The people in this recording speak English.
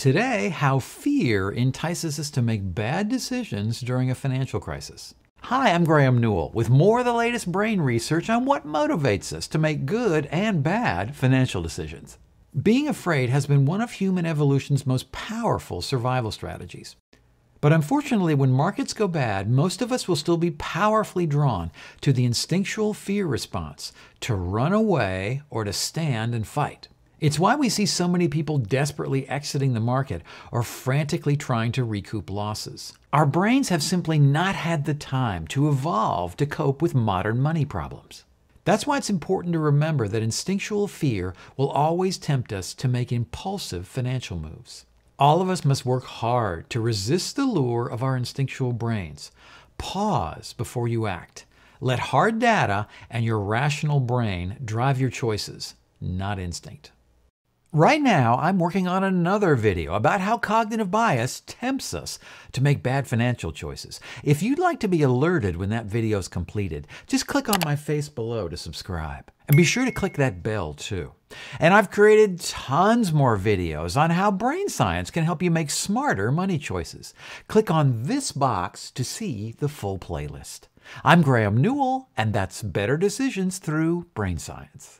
Today, how fear entices us to make bad decisions during a financial crisis. Hi, I'm Graham Newell with more of the latest brain research on what motivates us to make good and bad financial decisions. Being afraid has been one of human evolution's most powerful survival strategies. But unfortunately, when markets go bad, most of us will still be powerfully drawn to the instinctual fear response to run away or to stand and fight. It's why we see so many people desperately exiting the market or frantically trying to recoup losses. Our brains have simply not had the time to evolve to cope with modern money problems. That's why it's important to remember that instinctual fear will always tempt us to make impulsive financial moves. All of us must work hard to resist the lure of our instinctual brains. Pause before you act. Let hard data and your rational brain drive your choices, not instinct. Right now, I'm working on another video about how cognitive bias tempts us to make bad financial choices. If you'd like to be alerted when that video is completed, just click on my face below to subscribe. And be sure to click that bell too. And I've created tons more videos on how brain science can help you make smarter money choices. Click on this box to see the full playlist. I'm Graham Newell, and that's Better Decisions Through Brain Science.